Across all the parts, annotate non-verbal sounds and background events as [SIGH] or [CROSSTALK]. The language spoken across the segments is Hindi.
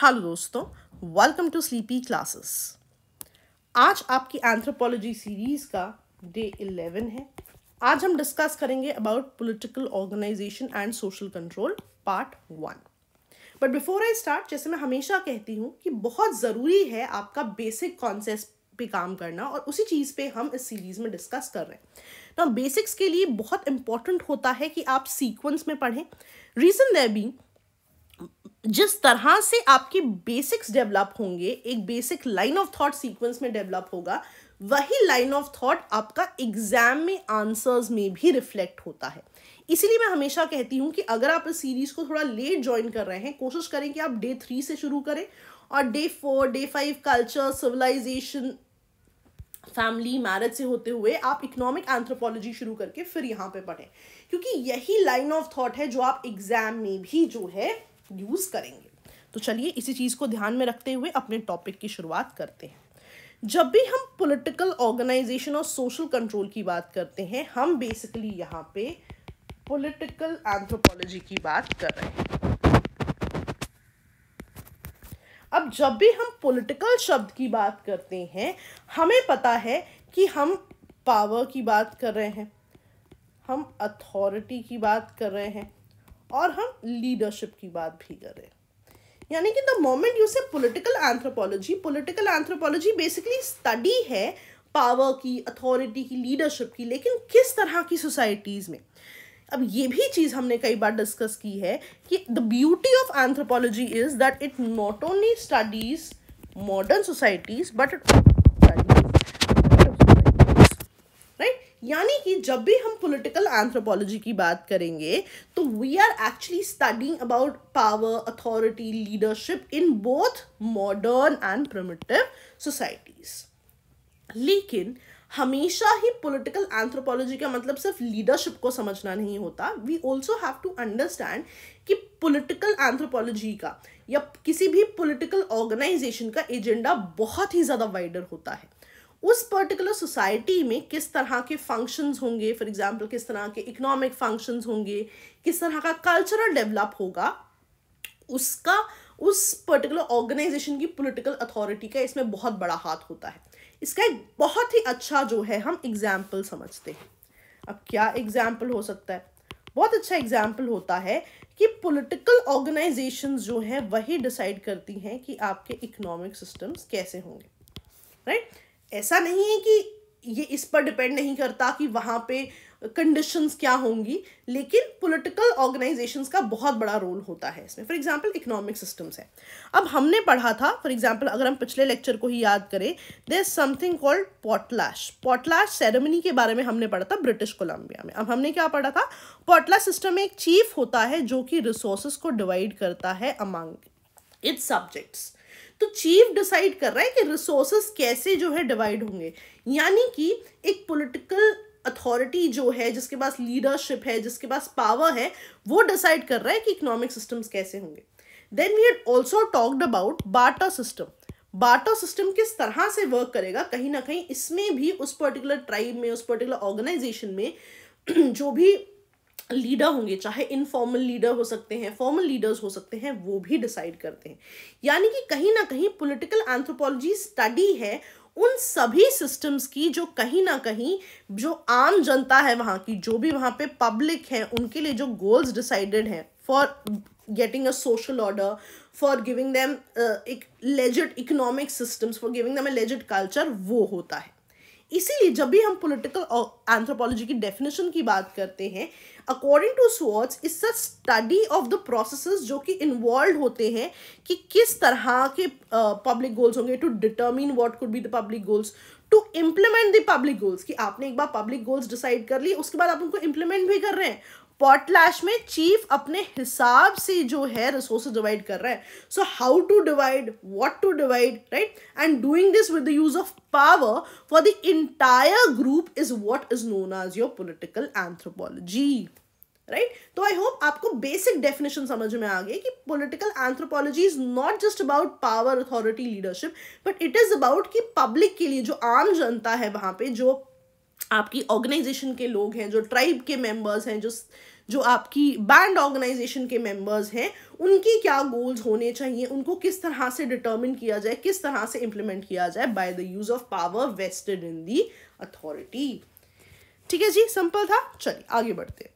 हेलो दोस्तों वेलकम टू स्लीपी क्लासेस आज आपकी एंथ्रोपोलॉजी सीरीज़ का डे इलेवन है आज हम डिस्कस करेंगे about political organisation and social control part one but before I start जैसे मैं हमेशा कहती हूँ कि बहुत ज़रूरी है आपका बेसिक कॉन्सेप्ट पे काम करना और उसी चीज़ पे हम इस सीरीज़ में डिस्कस कर रहे हैं ना बेसिक्स के लिए बहुत इंपॉर्टेंट होता है कि आप सीक्वेंस में पढ़ें रीज़न देर बी जिस तरह से आपके बेसिक्स डेवलप होंगे एक basic line of thought sequence में डेवलप होगा वही लाइन ऑफ थॉट आपका एग्जाम में आंसर्स में भी रिफ्लेक्ट होता है इसीलिए मैं हमेशा कहती हूँ कि अगर आप इस सीरीज़ को थोड़ा लेट ज्वाइन कर रहे हैं कोशिश करें कि आप डे थ्री से शुरू करें और day four day five culture civilisation family marriage से होते हुए आप इकोनॉमिक एंथ्रोपोलॉजी शुरू करके फिर यहाँ पे पढ़ें क्योंकि यही लाइन ऑफ थॉट है जो आप एग्जाम में भी जो है यूज़ करेंगे तो चलिए इसी चीज़ को ध्यान में रखते हुए अपने टॉपिक की शुरुआत करते हैं जब भी हम पॉलिटिकल ऑर्गेनाइजेशन और सोशल कंट्रोल की बात करते हैं हम बेसिकली यहाँ पे पॉलिटिकल एंथ्रोपोलॉजी की बात कर रहे हैं अब जब भी हम पॉलिटिकल शब्द की बात करते हैं हमें पता है कि हम पावर की बात कर रहे हैं हम अथॉरिटी की बात कर रहे हैं और हम लीडरशिप की बात भी करें यानी कि the moment you say political anthropology political anthropology basically study है पावर की अथॉरिटी की लीडरशिप की लेकिन किस तरह की सोसाइटीज़ में अब ये भी चीज़ हमने कई बार डिस्कस की है कि the beauty of anthropology is that it not only studies modern societies but it यानी कि जब भी हम पॉलिटिकल एंथ्रोपोलॉजी की बात करेंगे तो we are actually studying about power authority leadership in both modern and primitive societies लेकिन हमेशा ही पॉलिटिकल एंथ्रोपोलॉजी का मतलब सिर्फ लीडरशिप को समझना नहीं होता we also have to understand कि पॉलिटिकल एंथ्रोपोलॉजी का या किसी भी पॉलिटिकल ऑर्गेनाइजेशन का एजेंडा बहुत ही ज़्यादा वाइडर होता है उस पर्टिकुलर सोसाइटी में किस तरह के फंक्शंस होंगे फॉर एग्जांपल किस तरह के इकोनॉमिक फंक्शंस होंगे किस तरह का कल्चरल डेवलप होगा उसका उस पर्टिकुलर ऑर्गेनाइजेशन की पॉलिटिकल अथॉरिटी का इसमें बहुत बड़ा हाथ होता है इसका एक बहुत ही अच्छा जो है हम एग्जाम्पल समझते हैं अब क्या एग्जाम्पल हो सकता है बहुत अच्छा एग्जाम्पल होता है कि पॉलिटिकल ऑर्गेनाइजेशन जो हैं वही डिसाइड करती हैं कि आपके इकोनॉमिक सिस्टम्स कैसे होंगे राइट right? ऐसा नहीं है कि ये इस पर डिपेंड नहीं करता कि वहाँ पे कंडीशंस क्या होंगी लेकिन पॉलिटिकल ऑर्गेनाइजेशंस का बहुत बड़ा रोल होता है इसमें फॉर एग्जांपल इकोनॉमिक सिस्टम्स है अब हमने पढ़ा था फॉर एग्जांपल अगर हम पिछले लेक्चर को ही याद करें there is something called potlatch potlatch ceremony के बारे में हमने पढ़ा था ब्रिटिश कोलम्बिया में अब हमने क्या पढ़ा था पॉटलैश सिस्टम एक चीफ होता है जो कि रिसोर्सेस को डिवाइड करता है अमंग इट्स सब्जेक्ट्स तो चीफ डिसाइड कर रहा है कि रिसोर्सेस कैसे जो है डिवाइड होंगे यानी कि एक पॉलिटिकल अथॉरिटी जो है जिसके पास लीडरशिप है जिसके पास पावर है वो डिसाइड कर रहा है कि इकोनॉमिक सिस्टम्स कैसे होंगे then we had also talked about barter system barter system किस तरह से वर्क करेगा कहीं ना कहीं इसमें भी उस पर्टिकुलर ट्राइब में उस पर्टिकुलर ऑर्गेनाइजेशन में [CLEARS THROAT] जो भी लीडर होंगे चाहे इनफॉर्मल लीडर हो सकते हैं फॉर्मल लीडर्स हो सकते हैं वो भी डिसाइड करते हैं यानी कि कहीं ना कहीं पॉलिटिकल एंथ्रोपोलॉजी स्टडी है उन सभी सिस्टम्स की जो कहीं ना कहीं जो आम जनता है वहाँ की जो भी वहाँ पे पब्लिक है उनके लिए जो गोल्स डिसाइडेड हैं for getting a social order for giving them एक legit economic systems for giving them a legit culture वो होता है इसीलिए जब भी हम पॉलिटिकल एंथ्रोपोलॉजी uh, की डेफिनेशन की बात करते हैं according to Swartz it's a study of the process जो कि इन्वॉल्व होते हैं कि किस तरह के पब्लिक गोल्स होंगे to determine what could be the public goals to implement the public goals कि आपने एक बार पब्लिक गोल्स डिसाइड कर लिए उसके बाद आप उनको इम्प्लीमेंट भी कर रहे हैं पॉटलैश में चीफ अपने हिसाब से जो है रिसोर्स डिवाइड कर रहा है so how to divide what to divide right and doing this with the use of power for the entire group is what is known as your political anthropology right तो आई होप आपको बेसिक डेफिनेशन समझ में आ गई कि political anthropology is not just about power authority leadership but it is about कि पब्लिक के लिए जो आम जनता है वहां पे जो आपकी ऑर्गेनाइजेशन के लोग हैं जो ट्राइब के मेंबर्स हैं जो जो आपकी बैंड ऑर्गेनाइजेशन के मेंबर्स हैं उनकी क्या गोल्स होने चाहिए उनको किस तरह से डिटर्मिन किया जाए किस तरह से इम्प्लीमेंट किया जाए by the use of power vested in the authority ठीक है जी सिंपल था चलिए आगे बढ़ते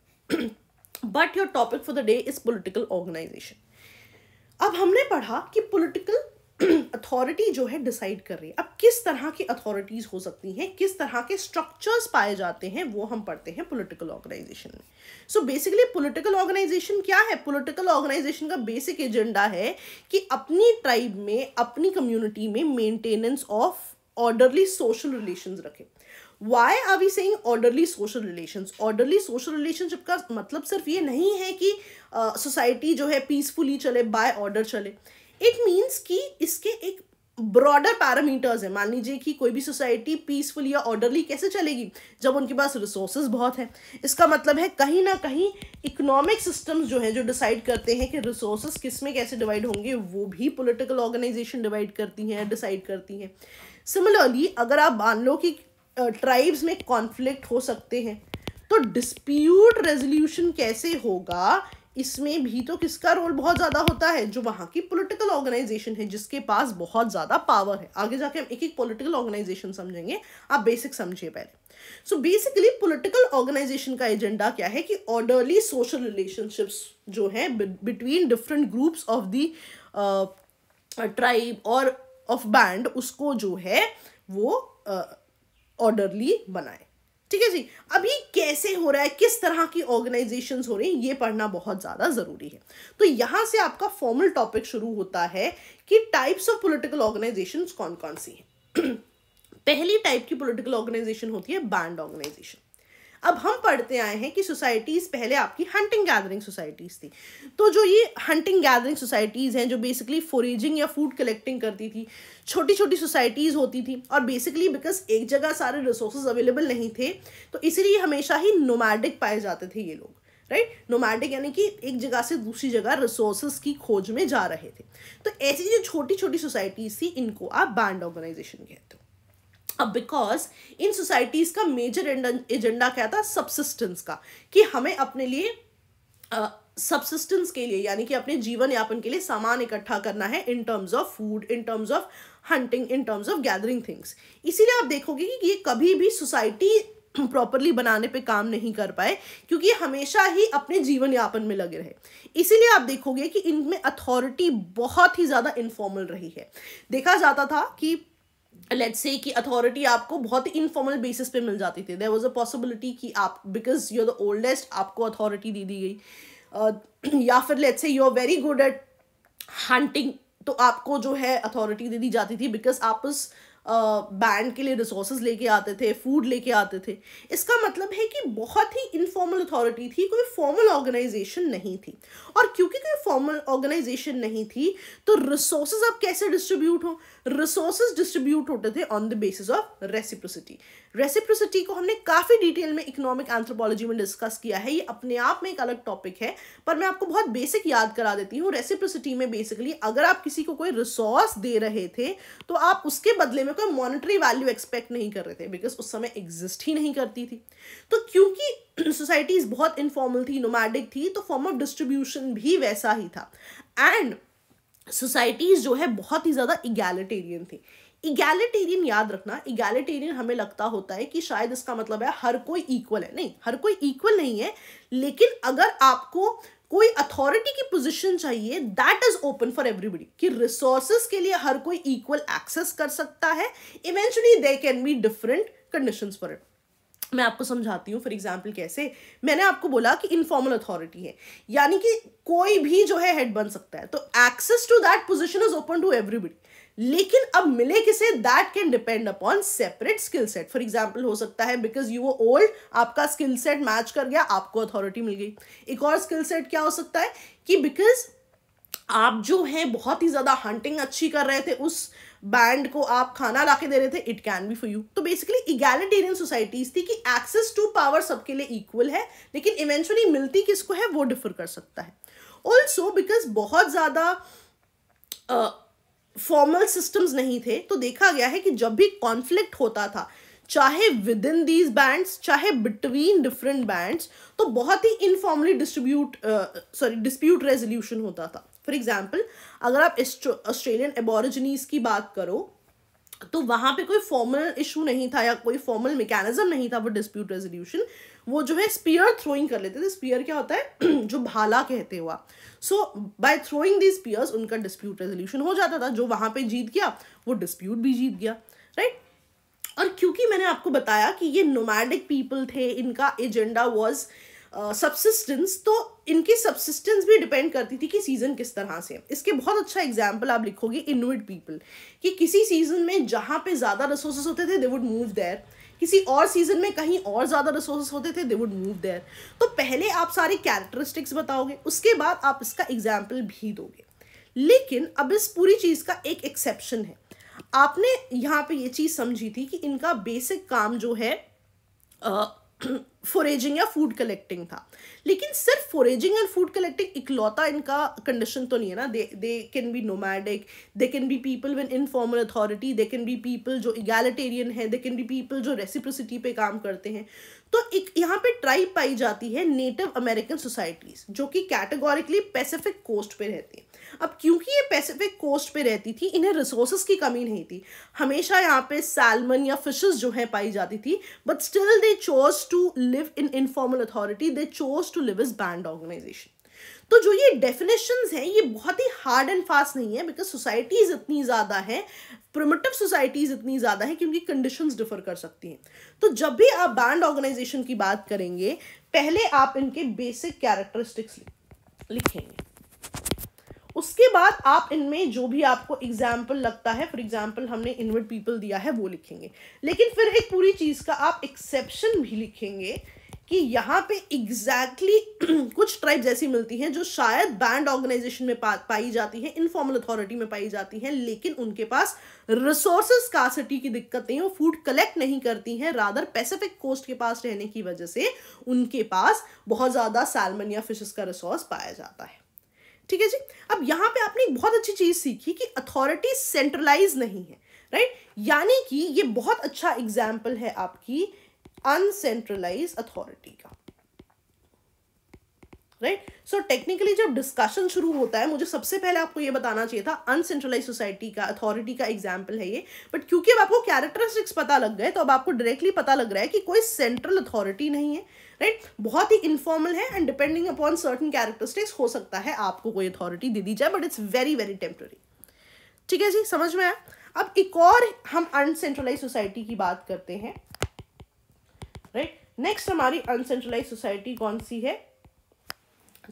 but your topic for the day is political organisation अब हमने पढ़ा कि पोलिटिकल अथॉरिटी जो है डिसाइड कर रही है अब किस तरह की अथॉरिटीज़ हो सकती हैं किस तरह के स्ट्रक्चर्स पाए जाते हैं वो हम पढ़ते हैं पॉलिटिकल ऑर्गेनाइजेशन में सो बेसिकली पॉलिटिकल ऑर्गेनाइजेशन क्या है पॉलिटिकल ऑर्गेनाइजेशन का बेसिक एजेंडा है कि अपनी ट्राइब में अपनी कम्युनिटी में maintenance of orderly social relation रखें why are we saying orderly social relation orderly social relationship का मतलब सिर्फ ये नहीं है कि सोसाइटी uh, जो है पीसफुली चले बाय ऑर्डर चले इट मीन्स कि इसके एक ब्रॉडर पैरामीटर्स है मान लीजिए कि कोई भी सोसाइटी पीसफुल या ऑर्डरली कैसे चलेगी जब उनके पास रिसोर्सेज बहुत है इसका मतलब है कहीं ना कहीं इकोनॉमिक सिस्टम्स जो हैं जो डिसाइड करते हैं कि रिसोर्सेज किस में कैसे डिवाइड होंगे वो भी पॉलिटिकल ऑर्गेनाइजेशन डिवाइड करती हैं डिसाइड करती हैं सिमिलरली अगर आप मान लो कि ट्राइब्स में कॉन्फ्लिक्ट हो सकते हैं तो डिस्प्यूट रेजोल्यूशन कैसे होगा इसमें भी तो किसका रोल बहुत ज़्यादा होता है जो वहाँ की पॉलिटिकल ऑर्गेनाइजेशन है जिसके पास बहुत ज़्यादा पावर है आगे जाके हम एक एक पॉलिटिकल ऑर्गेनाइजेशन समझेंगे आप बेसिक समझिए पहले सो बेसिकली पॉलिटिकल ऑर्गेनाइजेशन का एजेंडा क्या है कि ऑर्डरली सोशल रिलेशनशिप्स जो है between different groups of the tribe और ऑफ बैंड उसको जो है वो ऑर्डरली uh, बनाए ठीक है जी अब ये कैसे हो रहा है किस तरह की ऑर्गेनाइजेशन हो रही है ये पढ़ना बहुत ज़्यादा ज़रूरी है तो यहां से आपका फॉर्मल टॉपिक शुरू होता है कि टाइप्स ऑफ पोलिटिकल ऑर्गेनाइजेशन कौन कौन सी है [CLEARS THROAT] पहली टाइप की पोलिटिकल ऑर्गेनाइजेशन होती है बैंड ऑर्गेनाइजेशन अब हम पढ़ते आए हैं कि सोसाइटीज़ पहले आपकी हंटिंग गैदरिंग सोसाइटीज़ थी तो जो ये हंटिंग गैदरिंग सोसाइटीज़ हैं जो बेसिकली फोरेजिंग या फूड कलेक्टिंग करती थी छोटी छोटी सोसाइटीज़ होती थी और बेसिकली बिकॉज एक जगह सारे रिसोर्सेज अवेलेबल नहीं थे तो इसीलिए हमेशा ही नोमैडिक पाए जाते थे ये लोग राइट नोमैटिक यानी कि एक जगह से दूसरी जगह रिसोर्सेज की खोज में जा रहे थे तो ऐसी जो छोटी छोटी सोसाइटीज़ थी इनको आप बैंड ऑर्गेनाइजेशन कहते हो अब बिकॉज इन सोसाइटीज़ का मेजर एजेंडा क्या था सबसिस्टेंस का कि हमें अपने लिए सबसिस्टेंस के लिए यानी कि अपने जीवन यापन के लिए सामान इकट्ठा करना है in terms of food in terms of hunting in terms of gathering things इसीलिए आप देखोगे कि ये कभी भी सोसाइटी प्रॉपरली बनाने पे काम नहीं कर पाए क्योंकि हमेशा ही अपने जीवन यापन में लगे रहे इसीलिए आप देखोगे कि इनमें अथॉरिटी बहुत ही ज़्यादा इनफॉर्मल रही है देखा जाता था कि लेट्स से कि अथॉरिटी आपको बहुत ही इनफॉर्मल बेसिस पे मिल जाती थी देर वॉज अ पॉसिबिलिटी कि आप because you are the oldest आपको अथॉरिटी दे दी गई uh, या फिर let's say you are very good at hunting तो आपको जो है अथॉरिटी दे दी जाती थी बिकॉज आप उस uh, बैंड के लिए रिसोर्स लेके आते थे फूड लेके आते थे इसका मतलब है कि बहुत ही इनफॉर्मल अथॉरिटी थी कोई फॉर्मल ऑर्गेनाइजेशन नहीं थी और क्योंकि कोई फॉर्मल ऑर्गेनाइजेशन नहीं थी तो रिसोर्स अब कैसे डिस्ट्रीब्यूट हो रिसोर्स डिस्ट्रीब्यूट होते थे on the basis of reciprocity reciprocity को हमने काफ़ी डिटेल में इकोनॉमिक एंथ्रोपोलॉजी में डिस्कस किया है ये अपने आप में एक अलग टॉपिक है पर मैं आपको बहुत बेसिक याद करा देती हूँ रेसिप्रोसिटी में बेसिकली अगर आप किसी को कोई रिसोर्स दे रहे थे तो आप उसके बदले में कोई मॉनिटरी वैल्यू एक्सपेक्ट नहीं कर रहे थे बिकॉज उस समय एग्जिस्ट ही नहीं करती थी तो क्योंकि सोसाइटीज़ बहुत इनफॉर्मल थी नोमैडिक थी तो फॉर्म ऑफ डिस्ट्रीब्यूशन भी वैसा ही था एंड सोसाइटीज़ जो है बहुत ही ज़्यादा इगैलिटेरियन थी इगैलिटेरियन याद रखना इगैलिटेरियन हमें लगता होता है कि शायद इसका मतलब है हर कोई इक्वल है नहीं हर कोई इक्वल नहीं है लेकिन अगर आपको कोई अथॉरिटी की पोजीशन चाहिए that is open for everybody कि रिसोर्सेस के लिए हर कोई इक्वल एक्सेस कर सकता है eventually there can be different condition for it मैं आपको समझाती हूँ फॉर एग्जाम्पल कैसे मैंने आपको बोला कि इनफॉर्मल अथॉरिटी है यानी कि कोई भी जो है हेड बन सकता है तो access to that position is open to everybody लेकिन अब मिले किसे that can depend upon separate skill set for example हो सकता है बिकॉज यू वो ओल्ड आपका स्किल सेट मैच कर गया आपको अथॉरिटी मिल गई एक और स्किल सेट क्या हो सकता है कि बिकॉज आप जो है बहुत ही ज़्यादा हंटिंग अच्छी कर रहे थे उस बैंड को आप खाना ला के दे रहे थे it can be for you तो बेसिकली इगैलिटेरियन सोसाइटीज़ थी कि एक्सेस टू पावर सबके लिए इक्वल है लेकिन इवेंचुअली मिलती किसको है वो डिफर कर सकता है ऑल्सो बिकॉज बहुत ज़्यादा फॉर्मल सिस्टम्स नहीं थे तो देखा गया है कि जब भी कॉन्फ्लिक्ट होता था चाहे विद इन दीज बैंड्स चाहे बिटवीन डिफरेंट बैंड्स तो बहुत ही informally distribute sorry dispute resolution होता था फॉर एग्जाम्पल अगर आप ऑस्ट्रेलियन एबोरिजिनीज की बात करो तो वहाँ पे कोई फॉर्मल इशू नहीं था या कोई फॉर्मल मेकेनिज्म नहीं था वो डिस्प्यूट रेजोल्यूशन वो जो है स्पीयर थ्रोइंग कर लेते थे स्पीयर क्या होता है [CLEARS THROAT] जो भाला कहते हुआ so by throwing the spears उनका डिस्प्यूट रेजोल्यूशन हो जाता था जो वहाँ पे जीत गया वो डिस्प्यूट भी जीत गया राइट right? और क्योंकि मैंने आपको बताया कि ये नोमैडिक पीपल थे इनका एजेंडा वॉज सब्सिस्टेंस uh, तो इनकी सब्सिस्टेंस भी डिपेंड करती थी कि सीज़न किस तरह से है इसके बहुत अच्छा एग्जाम्पल आप लिखोगे इनुइट पीपल कि किसी सीज़न में जहाँ पे ज़्यादा रिसोर्सेज होते थे दे वुड मूव देयर किसी और सीज़न में कहीं और ज़्यादा रिसोर्सेज होते थे दे वुड मूव देयर तो पहले आप सारी कैरेक्टरिस्टिक्स बताओगे उसके बाद आप इसका एग्जाम्पल भी दोगे लेकिन अब इस पूरी चीज़ का एक एक्सेप्शन है आपने यहाँ पे ये चीज़ समझी थी कि इनका बेसिक काम जो है uh, फोरेजिंग या फूड कलेक्टिंग था लेकिन सिर्फ फोरेजिंग एंड फूड कलेक्टिंग इकलौता इनका कंडीशन तो नहीं है ना they they can be nomadic they can be people within informal authority they can be people जो इगैलिटेरियन है दे कैन बी पीपल जो रेसिप्रोसिटी पे काम करते हैं तो एक यहाँ पे ट्राइब पाई जाती है नेटिव अमेरिकन सोसाइटीज़ जो कि कैटेगोरिकली पैसिफिक कोस्ट पे रहती हैं अब क्योंकि ये पैसिफिक कोस्ट पे रहती थी इन्हें रिसोर्सेज की कमी नहीं थी हमेशा यहाँ पे सैलमन या फिशेस जो है पाई जाती थी but still they chose to live in informal authority they chose to live is band organisation तो जो ये डेफिनेशंस हैं ये बहुत ही हार्ड एंड फास्ट नहीं है बिकॉज सोसाइटीज़ इतनी ज़्यादा है प्रिमिटिव सोसाइटीज़ इतनी ज़्यादा है कि उनकी कंडीशंस डिफर कर सकती हैं तो जब भी आप बैंड ऑर्गेनाइजेशन की बात करेंगे पहले आप इनके बेसिक कैरेक्टरिस्टिक्स लिखेंगे उसके बाद आप इनमें जो भी आपको एग्जाम्पल लगता है फॉर एग्जाम्पल हमने इनवर्ट पीपल दिया है वो लिखेंगे लेकिन फिर एक पूरी चीज़ का आप एक्सेप्शन भी लिखेंगे कि यहाँ पे एग्जैक्टली exactly [CLEARS THROAT] कुछ ट्राइब्स जैसी मिलती हैं जो शायद बैंड ऑर्गेनाइजेशन में पा, पाई जाती हैं इनफॉर्मल अथॉरिटी में पाई जाती हैं लेकिन उनके पास का कासिटी की दिक्कत नहीं वो फूड कलेक्ट नहीं करती हैं रादर पैसिफिक कोस्ट के पास रहने की वजह से उनके पास बहुत ज़्यादा सैलमन या फिशेस का रिसोर्स पाया जाता है ठीक है जी अब यहाँ पे आपने एक बहुत अच्छी चीज़ सीखी कि अथॉरिटी सेंट्रलाइज नहीं है राइट यानी कि ये बहुत अच्छा एग्जाम्पल है आपकी अनसेंट्रलाइज अथॉरिटी का राइट सो टेक्निकली जब डिस्कशन शुरू होता है मुझे सबसे पहले आपको ये बताना चाहिए था अनसेंट्रलाइज सोसाइटी का अथॉरिटी का एग्जाम्पल है ये बट क्योंकि अब आपको कैरेक्टरिस्टिक्स पता लग गए तो अब आपको डायरेक्टली पता लग रहा है कि कोई सेंट्रल अथॉरिटी नहीं है राइट right? बहुत ही इनफॉर्मल है and depending upon certain characteristics हो सकता है आपको कोई अथॉरिटी दे दी जाए but it's very very temporary ठीक है जी समझ में आया अब एक और हम अनसेंट्रलाइज सोसाइटी की बात करते हैं राइट नेक्स्ट हमारी अनसेंट्रलाइज सोसाइटी कौन सी है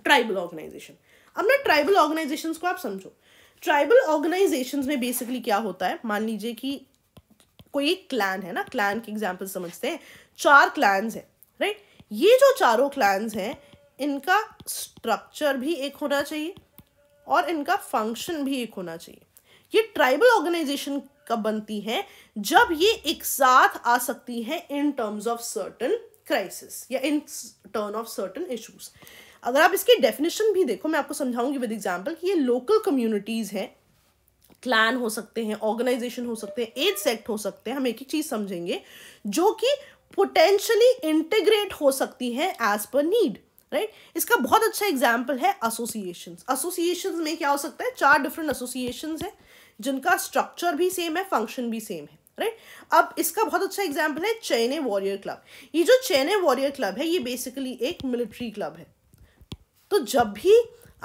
ट्राइबल ऑर्गेनाइजेशन अब ना ट्राइबल ऑर्गेनाइजेशन को आप समझो ट्राइबल ऑर्गेनाइजेशन में बेसिकली क्या होता है मान लीजिए कि कोई एक क्लैन है ना क्लैन के एग्जाम्पल समझते हैं चार क्लैन्स है राइट right? ये जो चारों क्लैंस हैं इनका स्ट्रक्चर भी एक होना चाहिए और इनका फंक्शन भी एक होना चाहिए ये ट्राइबल ऑर्गेनाइजेशन कब बनती है जब ये एक साथ आ सकती है in terms of certain crisis या in turn of certain issues अगर आप इसकी डेफिनेशन भी देखो मैं आपको समझाऊंगी विद एग्जाम्पल कि ये लोकल कम्युनिटीज़ हैं क्लान हो सकते हैं ऑर्गेनाइजेशन हो सकते हैं एज सेक्ट हो सकते हैं हम एक ही चीज़ समझेंगे जो कि पोटेंशली इंटीग्रेट हो सकती है एज पर नीड राइट इसका बहुत अच्छा एग्जाम्पल है एसोसिएशन एसोसिएशन में क्या हो सकता है चार डिफरेंट एसोसिएशन है जिनका स्ट्रक्चर भी सेम है फंक्शन भी सेम है राइट right? अब इसका बहुत अच्छा एग्जाम्पल है चेने वॉरियर क्लब ये जो चेने वॉरियर क्लब है ये बेसिकली एक मिलिट्री क्लब है तो जब भी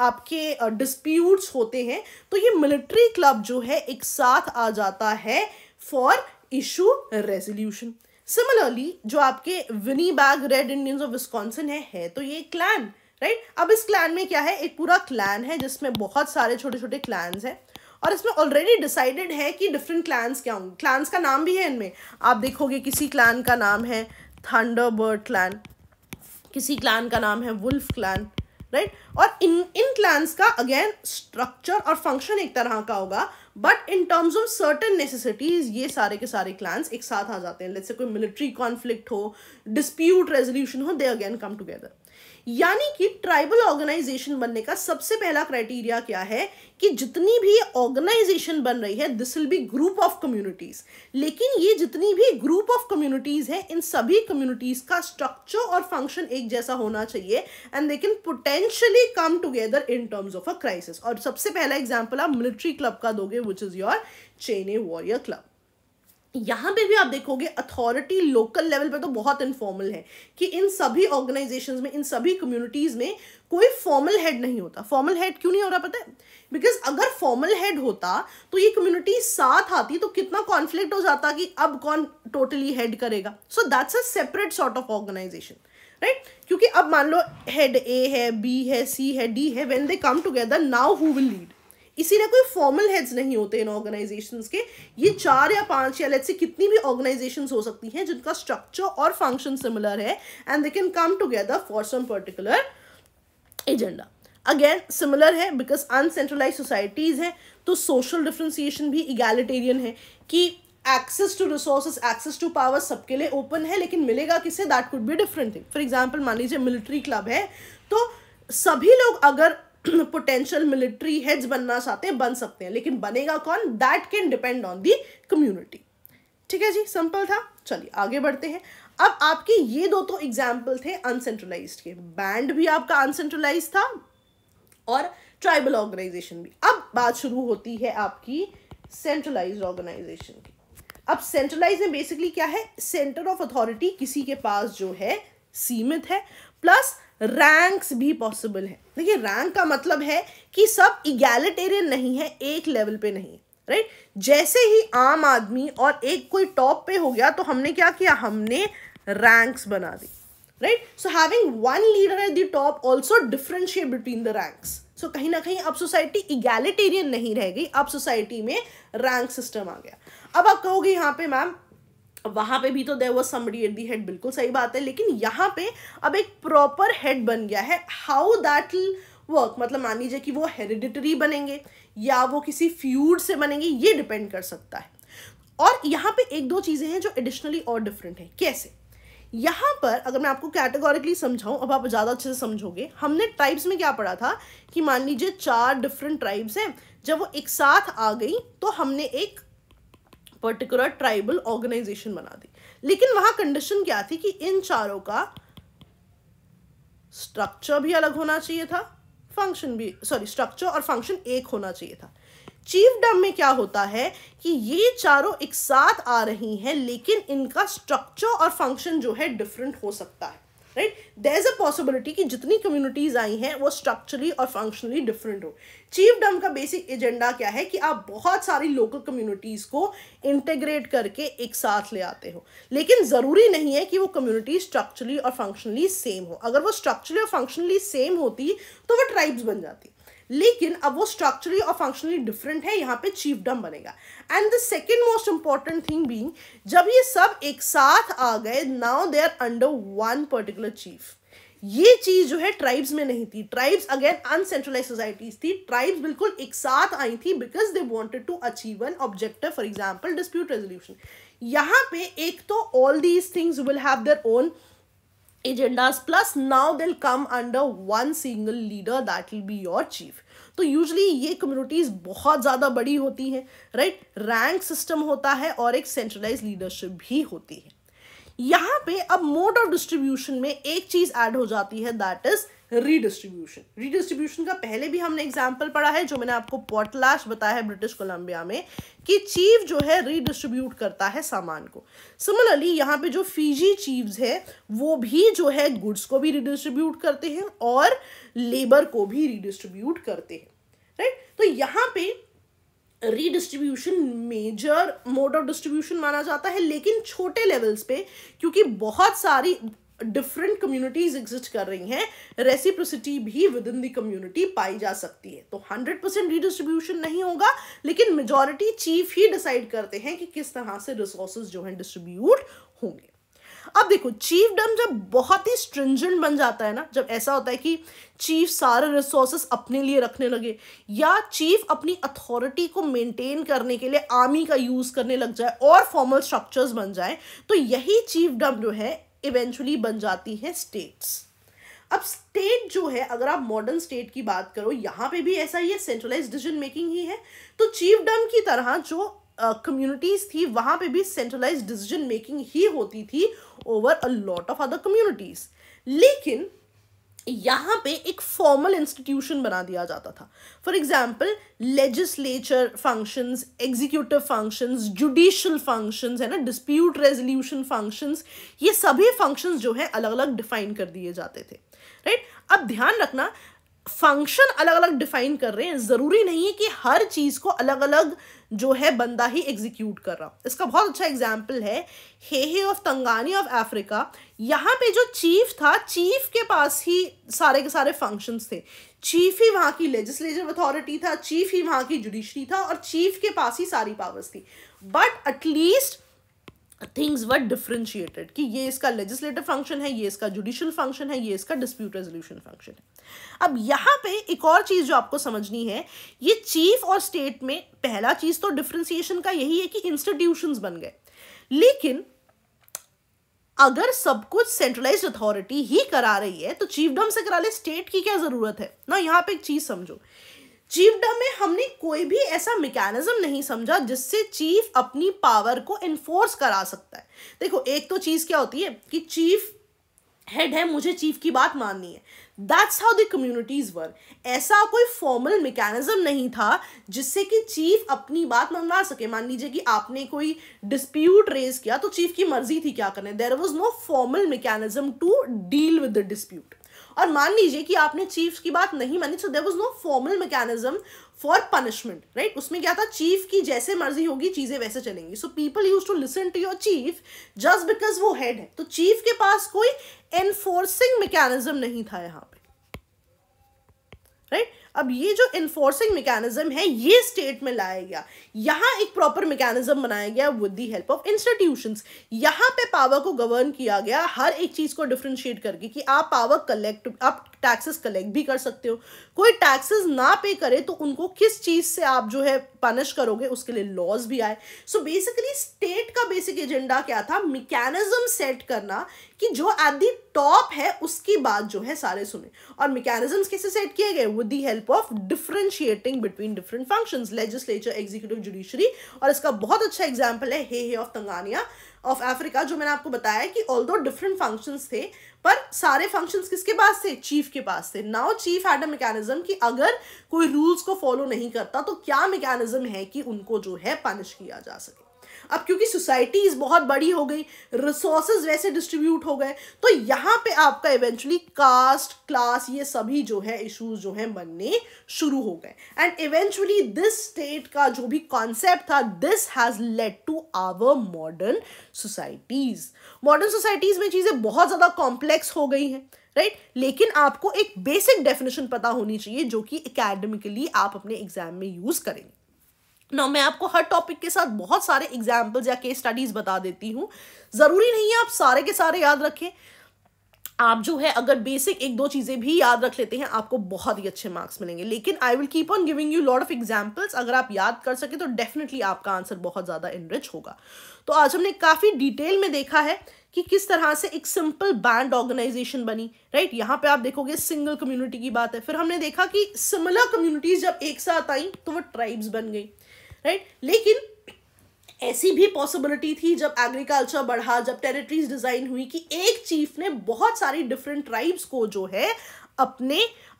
आपके डिस्प्यूट्स होते हैं तो ये मिलिट्री क्लब जो है एक साथ आ जाता है फॉर इशू रेजोल्यूशन सिमिलरली जो आपके Winnebago red Indians of Wisconsin है, है तो ये क्लैन राइट अब इस क्लैन में क्या है एक पूरा क्लैन है जिसमें बहुत सारे छोटे छोटे क्लैन्स हैं और इसमें ऑलरेडी डिसाइडेड है कि डिफरेंट क्लैंस क्या होंगे क्लैंस का नाम भी है इनमें आप देखोगे किसी क्लैन का नाम है थंडरबर्ड क्लैन किसी क्लैन का नाम है वुल्फ क्लैन राइट right? और इन इन क्लांस का अगेन स्ट्रक्चर और फंक्शन एक तरह का होगा but in terms of certain necessities ये सारे के सारे क्लांस एक साथ आ जाते हैं जैसे कोई मिलिट्री कॉन्फ्लिक्ट हो डिस्प्यूट रेजोल्यूशन हो दे अगेन कम टुगेदर यानी कि ट्राइबल ऑर्गेनाइजेशन बनने का सबसे पहला क्राइटेरिया क्या है कि जितनी भी ऑर्गेनाइजेशन बन रही है this will be group of communities लेकिन ये जितनी भी ग्रुप ऑफ कम्युनिटीज है इन सभी कम्युनिटीज का स्ट्रक्चर और फंक्शन एक जैसा होना चाहिए and they can potentially come together in terms of a crisis और सबसे पहला एग्जाम्पल आप मिलिट्री क्लब का दोगे which is your Cheyenne warrior club यहाँ पे भी आप देखोगे अथॉरिटी लोकल लेवल पे तो बहुत इनफॉर्मल है कि इन सभी ऑर्गेनाइजेशन में इन सभी कम्युनिटीज़ में कोई फॉर्मल हेड नहीं होता फॉर्मल हेड क्यों नहीं हो रहा पता है बिकॉज अगर फॉर्मल हेड होता तो ये कम्युनिटी साथ आती तो कितना कॉन्फ्लिक्ट हो जाता कि अब कौन टोटली हेड करेगा so that's a separate sort of organisation right क्योंकि अब मान लो हेड ए है बी है सी है डी है when they come together now who will lead इसीलिए कोई फॉर्मल हेड्स नहीं होते इन ऑर्गेनाइजेशंस के ये चार या पांच या लेट्स से कितनी भी ऑर्गेनाइजेशंस हो सकती हैं जिनका स्ट्रक्चर और फंक्शन सिमिलर है and they can come together for some particular agenda again similar है बिकॉज अनसेंट्रलाइज सोसाइटीज़ हैं तो सोशल डिफ्रेंसिएशन भी इगैलिटेरियन है कि access to resources access to power सबके लिए ओपन है लेकिन मिलेगा किसे that could be different thing for example मान लीजिए मिलिट्री क्लब है तो सभी लोग अगर पोटेंशियल मिलिट्री हेड्स बनना चाहते हैं बन सकते हैं लेकिन बनेगा कौन that can depend on the community ठीक है जी सिंपल था चलिए आगे बढ़ते हैं अब आपके ये दो तो एग्जाम्पल थे अनसेंट्रलाइज के बैंड भी आपका अनसेंट्रलाइज था और ट्राइबल ऑर्गेनाइजेशन भी अब बात शुरू होती है आपकी सेंट्रलाइज ऑर्गेनाइजेशन की अब सेंट्रलाइज में बेसिकली क्या है सेंटर ऑफ अथॉरिटी किसी के पास जो है सीमित है प्लस रैंक्स भी पॉसिबल है देखिए रैंक का मतलब है कि सब इगैलिटेरियन नहीं है एक लेवल पे नहीं राइट जैसे ही आम आदमी और एक कोई टॉप पे हो गया तो हमने क्या किया हमने रैंक्स बना दी right so having one leader at the top also differentiate between the ranks so कहीं ना कहीं अब सोसाइटी इगैलिटेरियन नहीं रह गई अब सोसाइटी में रैंक सिस्टम आ गया अब आप कहोगे यहाँ पे मैम वहाँ पे भी तो there was someone at the head बिल्कुल सही बात है लेकिन यहाँ पे अब एक प्रॉपर हेड बन गया है हाउ दैट वर्क मतलब मान लीजिए कि वो हेरिडिटरी बनेंगे या वो किसी फ्यूड से बनेंगे ये डिपेंड कर सकता है और यहाँ पे एक दो चीज़ें हैं जो एडिशनली और डिफरेंट हैं कैसे यहाँ पर अगर मैं आपको कैटेगोरिकली समझाऊँ अब आप ज़्यादा अच्छे से समझोगे हमने ट्राइब्स में क्या पढ़ा था कि मान लीजिए चार डिफरेंट ट्राइब्स हैं जब वो एक साथ आ गई तो हमने एक पर्टिकुलर ट्राइबल ऑर्गेनाइजेशन बना दी लेकिन वहां कंडीशन क्या थी कि इन चारों का स्ट्रक्चर भी अलग होना चाहिए था फंक्शन भी सॉरी स्ट्रक्चर और फंक्शन एक होना चाहिए था चीफ डम में क्या होता है कि ये चारों एक साथ आ रही हैं लेकिन इनका स्ट्रक्चर और फंक्शन जो है डिफरेंट हो सकता है right there is a possibility कि जितनी कम्युनिटीज़ आई हैं वो स्ट्रक्चरली और फंक्शनली डिफरेंट हो डम का बेसिक एजेंडा क्या है कि आप बहुत सारी लोकल कम्युनिटीज़ को इंटेग्रेट करके एक साथ ले आते हो लेकिन ज़रूरी नहीं है कि वो कम्युनिटी स्ट्रक्चरली और फंक्शनली सेम हो अगर वो स्ट्रक्चरली और फंक्शनली सेम होती तो वो ट्राइब्स बन जाती लेकिन अब वो स्ट्रक्चरली और फंक्शनली डिफरेंट है यहाँ पे चीफडम बनेगा and the second most important thing being जब ये सब एक साथ आ गए now they are under one particular chief ये चीज जो है ट्राइब्स में नहीं थी ट्राइब्स अगेन अनसेंट्रलाइज सोसाइटीज थी ट्राइब्स बिल्कुल एक साथ आई थी because they wanted to achieve an objective for example dispute resolution यहाँ पे एक तो all these things will have their own agendas plus now दिल कम under one single leader that will be your chief तो यूजली ये कम्युनिटीज़ बहुत ज़्यादा बड़ी होती हैं राइट रैंक सिस्टम होता है और एक सेंट्रलाइज लीडरशिप भी होती है यहाँ पे अब मोड ऑफ डिस्ट्रीब्यूशन में एक चीज़ ऐड हो जाती है दैट इज़ रीडिस्ट्रीब्यूशन रीडिस्ट्रीब्यूशन का पहले भी हमने एग्जाम्पल पढ़ा है जो मैंने आपको पोर्टलास्ट बताया है ब्रिटिश कोलंबिया में कि चीफ जो है रीडिस्ट्रीब्यूट करता है सामान को सिमिलरली यहाँ पे जो फीजी चीव्स है वो भी जो है गुड्स को भी रिडिस्ट्रीब्यूट करते हैं और लेबर को भी रिडिस्ट्रीब्यूट करते हैं राइट right? तो यहाँ पे redistribution major mode of distribution माना जाता है लेकिन छोटे लेवल्स पे क्योंकि बहुत सारी डिफरेंट कम्युनिटीज एग्जिस्ट कर रही हैं रेसिप्रोसिटी भी विद इन दी कम्युनिटी पाई जा सकती है तो 100 परसेंट रिडिस्ट्रीब्यूशन नहीं होगा लेकिन मेजोरिटी चीफ ही डिसाइड करते हैं कि किस तरह से रिसोर्सेज जो हैं डिस्ट्रीब्यूट होंगे अब देखो चीफ डम जब बहुत ही स्ट्रिंजेंट बन जाता है ना जब ऐसा होता है कि चीफ सारे रिसोर्सेस अपने लिए रखने लगे या चीफ अपनी अथॉरिटी को मेंटेन करने के लिए आर्मी का यूज़ करने लग जाए और फॉर्मल स्ट्रक्चर्स बन जाए तो यही चीफ डम जो है इवेंचुअली बन जाती हैं स्टेट्स अब स्टेट जो है अगर आप मॉडर्न स्टेट की बात करो यहाँ पे भी ऐसा ही है सेंट्रलाइज डिसीजन मेकिंग ही है तो डम की तरह जो कम्युनिटीज़ uh, थी वहाँ पे भी सेंट्रलाइज डिसीजन मेकिंग ही होती थी over a lot of other communities लेकिन यहाँ पे एक फॉर्मल इंस्टीट्यूशन बना दिया जाता था for example legislature functions executive functions judicial functions है ना डिस्प्यूट रेजोल्यूशन फंक्शंस ये सभी फंक्शंस जो है अलग अलग डिफाइन कर दिए जाते थे राइट right? अब ध्यान रखना फंक्शन अलग अलग डिफाइन कर रहे हैं ज़रूरी नहीं है कि हर चीज़ को अलग अलग जो है बंदा ही एग्जीक्यूट कर रहा इसका बहुत अच्छा एग्जाम्पल है Hehe of Tanganyika of Africa यहाँ पे जो चीफ था चीफ के पास ही सारे के सारे फंक्शंस थे चीफ ही वहाँ की लेजिस्लेटिव अथॉरिटी था चीफ ही वहाँ की जुडिशरी था और चीफ के पास ही सारी पावर्स थी but at least things were differentiated कि ये इसका लेजिस्लेटिव फंक्शन है ये इसका जुडिशल फंक्शन है ये इसका डिस्प्यूट रेजोल्यूशन फंक्शन है अब यहाँ पे एक और चीज़ जो आपको समझनी है ये चीफ और स्टेट में पहला चीज़ तो डिफ्रेंसीशन का यही है कि इंस्टीट्यूशन बन गए लेकिन अगर सब कुछ सेंट्रलाइज अथॉरिटी ही करा रही है तो चीफडम से करा ले स्टेट की क्या ज़रूरत है ना यहाँ पे एक चीज़ समझो चीफडम में हमने कोई भी ऐसा मैकेनिज्म नहीं समझा जिससे चीफ अपनी पावर को इन्फोर्स करा सकता है देखो एक तो चीज़ क्या होती है कि चीफ हेड है मुझे चीफ की बात माननी है that's how the communities were ऐसा कोई फॉर्मल मेकेनिज्म नहीं था जिससे कि चीफ अपनी बात मनवा सके मान लीजिए कि आपने कोई डिस्प्यूट रेज किया तो चीफ की मर्जी थी क्या करने there was no formal mechanism to deal with the dispute और मान लीजिए कि आपने चीफ की बात नहीं मानी so there was no formal mechanism for punishment right उसमें क्या था चीफ की जैसे मर्जी होगी चीज़ें वैसे चलेंगी so people use to listen to your chief just because वो हेड है तो चीफ के पास कोई एनफोर्सिंग मैकेनिज्म नहीं था यहाँ पे राइट right? अब ये जो इन्फोर्सिंग मैकेनिज्म है ये स्टेट में लाया गया यहाँ एक प्रॉपर मैकेनिज्म बनाया गया with the help of institution यहाँ पे पावर को गवर्न किया गया हर एक चीज़ को डिफ्रेंशिएट करके कि आप पावर कलेक्ट आप टैक्सेस कलेक्ट भी कर सकते हो कोई टैक्सेस ना पे करे तो उनको किस चीज़ से आप जो है पनिश करोगे उसके लिए लॉज भी आए सो बेसिकली स्टेट का बेसिक एजेंडा क्या था मिकेनिज्म सेट करना कि जो एट दी टॉप है उसकी बात जो है सारे सुने और मिकेनिज्म कैसे सेट किए गए with the help of differentiating between different function legislature executive judiciary और इसका बहुत अच्छा एग्जाम्पल है Hehe of Tanganyika of Africa जो मैंने आपको बताया कि ऑल दो डिफरेंट फंक्शंस थे पर सारे फंक्शंस किसके पास थे चीफ के पास थे now chief had a mechanism कि अगर कोई रूल्स को फॉलो नहीं करता तो क्या मैकेनिज्म है कि उनको जो है पनिश किया जा सके अब क्योंकि सोसाइटीज़ बहुत बड़ी हो गई रिसोर्सेज वैसे डिस्ट्रीब्यूट हो गए तो यहाँ पे आपका इवेंचुअली कास्ट क्लास ये सभी जो है इश्यूज जो हैं बनने शुरू हो गए एंड इवेंचुअली दिस स्टेट का जो भी कॉन्सेप्ट था this has led to our modern societies modern societies में चीज़ें बहुत ज़्यादा कॉम्प्लेक्स हो गई हैं राइट right? लेकिन आपको एक बेसिक डेफिनेशन पता होनी चाहिए जो कि एकेडमिकली आप अपने एग्जाम में यूज़ करेंगे ना मैं आपको हर टॉपिक के साथ बहुत सारे एग्जाम्पल्स या केस स्टडीज बता देती हूँ ज़रूरी नहीं है आप सारे के सारे याद रखें आप जो है अगर बेसिक एक दो चीज़ें भी याद रख लेते हैं आपको बहुत ही अच्छे मार्क्स मिलेंगे लेकिन I will keep on giving you lot of examples अगर आप याद कर सके तो डेफिनेटली आपका आंसर बहुत ज़्यादा इनरिच होगा तो आज हमने काफ़ी डिटेल में देखा है कि किस तरह से एक सिंपल बैंड ऑर्गेनाइजेशन बनी राइट यहाँ पे आप देखोगे सिंगल कम्युनिटी की बात है फिर हमने देखा कि सिमिलर कम्युनिटीज जब एक साथ आई तो वो ट्राइब्स बन गई राइट लेकिन ऐसी भी पॉसिबिलिटी थी जब एग्रीकल्चर बढ़ा जब टेरिटरीज डिजाइन हुई कि एक चीफ ने बहुत सारी डिफरेंट ट्राइब्स को जो है अपने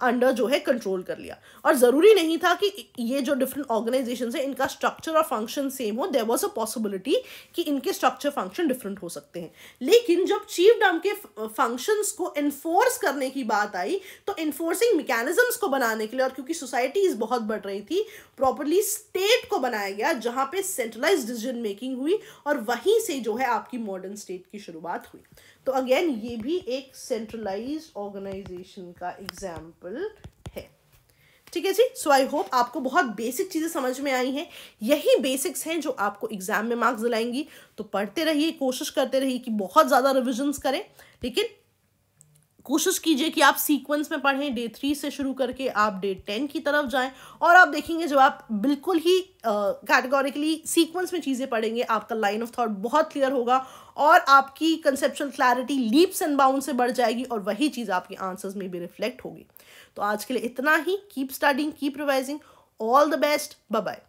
अंडर जो है कंट्रोल कर लिया और ज़रूरी नहीं था कि ये जो डिफरेंट ऑर्गेनाइजेशन है इनका स्ट्रक्चर और फंक्शन सेम हो देर वॉज अ पॉसिबिलिटी कि इनके स्ट्रक्चर फंक्शन डिफरेंट हो सकते हैं लेकिन जब डम के फंक्शंस को इन्फोर्स करने की बात आई तो इन्फोर्सिंग मेकेजम्स को बनाने के लिए और क्योंकि सोसाइटीज़ बहुत बढ़ रही थी प्रॉपरली स्टेट को बनाया गया जहाँ पे सेंट्रलाइज डिसीजन मेकिंग हुई और वहीं से जो है आपकी मॉडर्न स्टेट की शुरुआत हुई तो अगेन ये भी एक सेंट्रलाइज ऑर्गेनाइजेशन का वाला एग्जाम्पल है ठीक है जी सो आई होप आपको बहुत बेसिक चीज़ें समझ में आई हैं यही बेसिक्स हैं जो आपको एग्जाम में मार्क्स दिलाएंगी तो पढ़ते रहिए कोशिश करते रहिए कि बहुत ज़्यादा रिविजन्स करें लेकिन कोशिश कीजिए कि आप सीक्वेंस में पढ़ें डे थ्री से शुरू करके आप डे टेन की तरफ जाएं और आप देखेंगे जब आप बिल्कुल ही कैटेगोरिकली uh, सीक्वेंस में चीज़ें पढ़ेंगे आपका लाइन ऑफ थॉट बहुत क्लियर होगा और आपकी conceptual clarity leaps and bound से बढ़ जाएगी और वही चीज़ आपके आंसर्स में भी रिफ्लेक्ट होगी तो आज के लिए इतना ही keep starting keep revising all the best bye